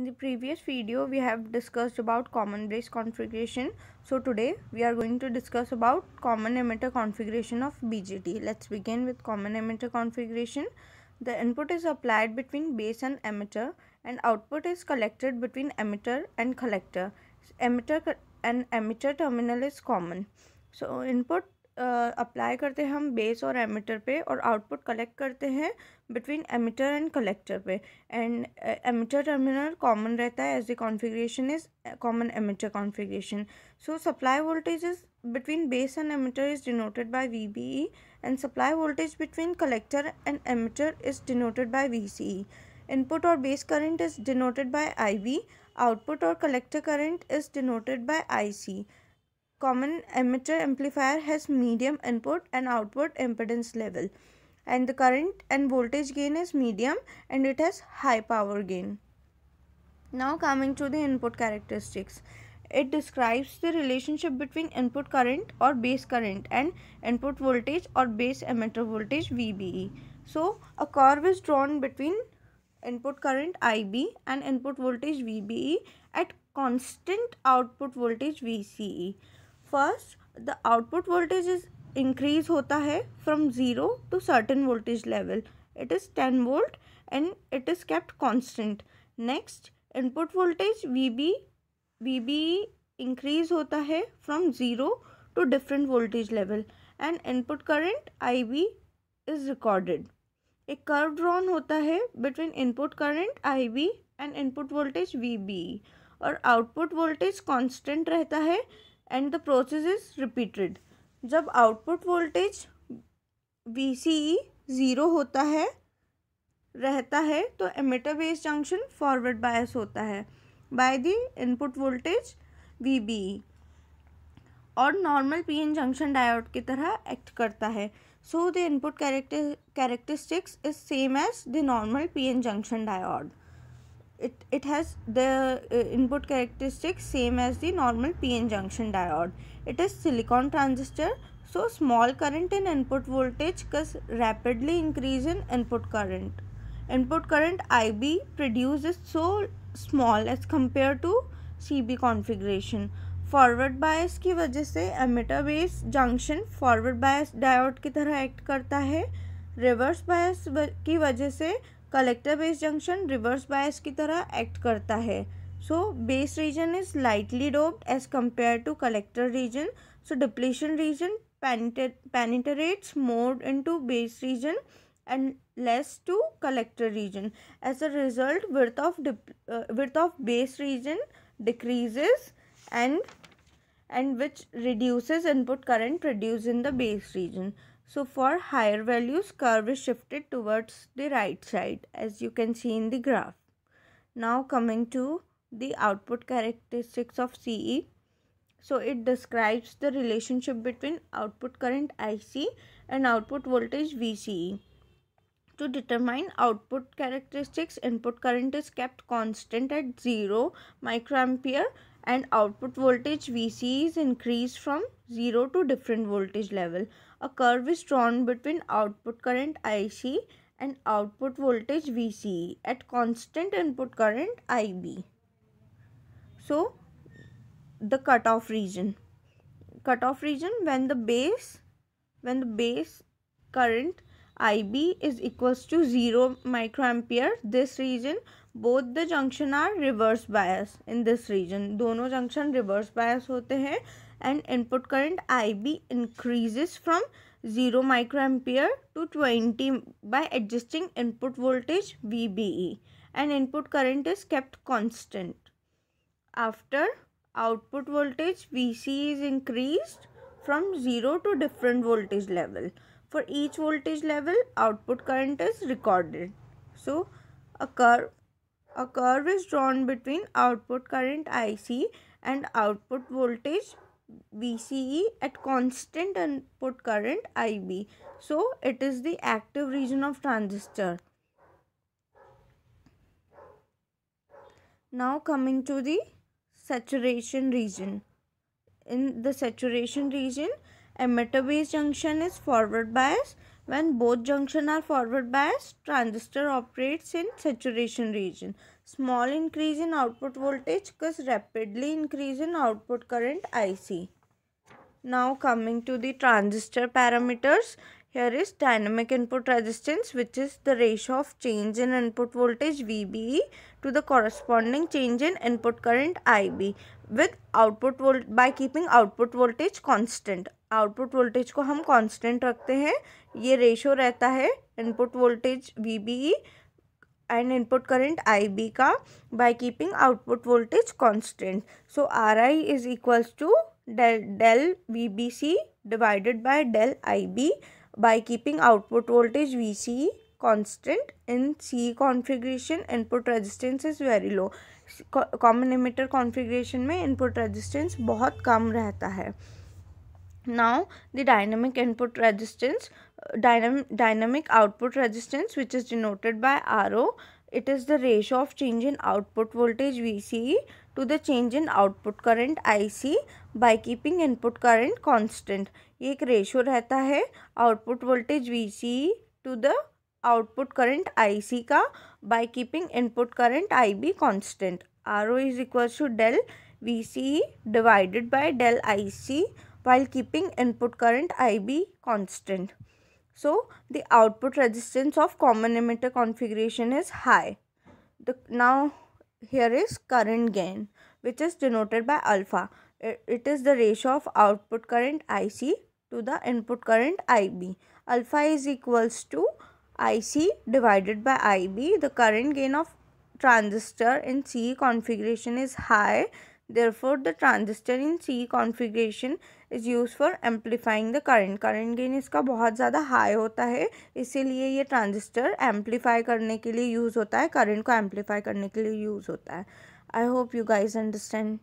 In the previous video, we have discussed about common base configuration. So today, we are going to discuss about common emitter configuration of BJT. Let's begin with common emitter configuration. The input is applied between base and emitter and output is collected between emitter and collector. Emitter and emitter terminal is common. So input apply करते हैं हम base और emitter पे और output collect करते हैं between emitter and collector पे and emitter terminal common रहता है as the configuration is common emitter configuration so supply voltage is between base and emitter is denoted by V B E and supply voltage between collector and emitter is denoted by V C E input और base current is denoted by I B output और collector current is denoted by I C common emitter amplifier has medium input and output impedance level and the current and voltage gain is medium and it has high power gain. Now coming to the input characteristics. It describes the relationship between input current or base current and input voltage or base emitter voltage VBE. So a curve is drawn between input current IB and input voltage VBE at constant output voltage VCE. First the output voltage is increase होता है from zero to certain voltage level it is ten volt and it is kept constant next input voltage V B V B increase होता है from zero to different voltage level and input current I B is recorded एक curve drawn होता है between input current I B and input voltage V B और output voltage constant रहता है and the process is repeated जब output voltage V C E zero होता है रहता है तो emitter base junction forward bias होता है by the input voltage V B E और normal P N junction diode की तरह एक्ट करता है so the input characteristics is same as the normal P N junction diode it, it has the uh, input characteristics same as the normal PN junction diode. It is silicon transistor so small current in input voltage cause rapidly increase in input current. Input current IB produces so small as compared to CB configuration. Forward bias की वजह से emitter base junction forward bias diode की तरह act करता है reverse bias की वजह से collector base junction reverse bias की तरह एक्ट करता है so base region is lightly doped as compare to collector region so depletion region penetrates more into base region and less to collector region as a result width of width of base region decrease and and which reduce input current produce in the base region So for higher values, curve is shifted towards the right side as you can see in the graph. Now coming to the output characteristics of CE. So it describes the relationship between output current IC and output voltage VCE. To determine output characteristics, input current is kept constant at 0 microampere and output voltage VCE is increased from 0 to different voltage level a curve is drawn between output current IC and output voltage V C at constant input current IB. So, the cutoff region. Cutoff region when the base, when the base current IB is equals to 0 microampere, this region both the junction are reverse bias in this region. Dono junction reverse bias होते हैं and input current IB increases from 0 microampere to 20 by adjusting input voltage VBE and input current is kept constant. After output voltage VC is increased from 0 to different voltage level. For each voltage level output current is recorded. So a curve, a curve is drawn between output current IC and output voltage BCE at constant input current IB. So it is the active region of transistor. Now coming to the saturation region. In the saturation region, emitter base junction is forward bias. When both junction are forward bias, transistor operates in saturation region. small increase in output voltage cause rapidly increase in output current IC. Now coming to the transistor parameters. Here is dynamic input resistance which is the ratio of change in input voltage VBE to the corresponding change in input current IB with output volt by keeping output voltage constant. Output voltage को हम constant रखते हैं ये ratio रहता है input voltage VBE and input current I B का by keeping output voltage constant so R I is equals to del del V B C divided by del I B by keeping output voltage V C constant in C configuration input resistance is very low common emitter configuration में input resistance बहुत कम रहता है now the dynamic input resistance dynam dynamic output resistance which is denoted by RO. It is the ratio of change in output voltage VCE to the change in output current IC by keeping input current constant. ये एक ratio रहता है output voltage VCE to the output current IC का by keeping input current IB constant. RO is equals to del VCE divided by del IC while keeping input current IB constant. So the output resistance of common emitter configuration is high. The, now here is current gain which is denoted by alpha. It, it is the ratio of output current IC to the input current IB. Alpha is equals to IC divided by IB. The current gain of transistor in CE configuration is high Therefore, the transistor in C configuration is used for amplifying the current. Current gain इसका बहुत ज़्यादा high होता है इसीलिए ये transistor amplify करने के लिए use होता है current को amplify करने के लिए use होता है I hope you guys understand.